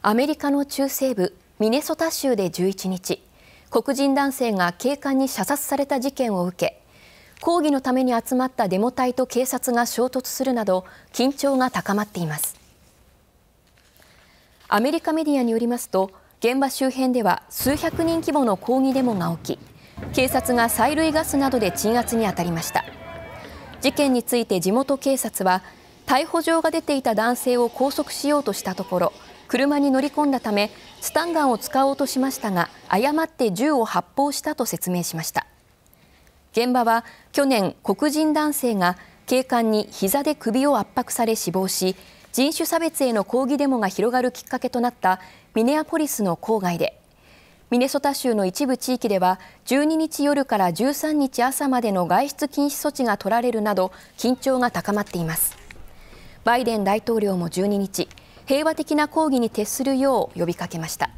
アメリカの中西部ミネソタ州で11日黒人男性が警官に射殺された事件を受け抗議のために集まったデモ隊と警察が衝突するなど緊張が高まっていますアメリカメディアによりますと現場周辺では数百人規模の抗議デモが起き警察が催涙ガスなどで鎮圧に当たりました事件について地元警察は逮捕状が出ていた男性を拘束しようとしたところ車に乗り込んだためスタンガンを使おうとしましたが誤って銃を発砲したと説明しました現場は去年黒人男性が警官に膝で首を圧迫され死亡し人種差別への抗議デモが広がるきっかけとなったミネアポリスの郊外でミネソタ州の一部地域では12日夜から13日朝までの外出禁止措置が取られるなど緊張が高まっていますバイデン大統領も12日平和的な抗議に徹するよう呼びかけました。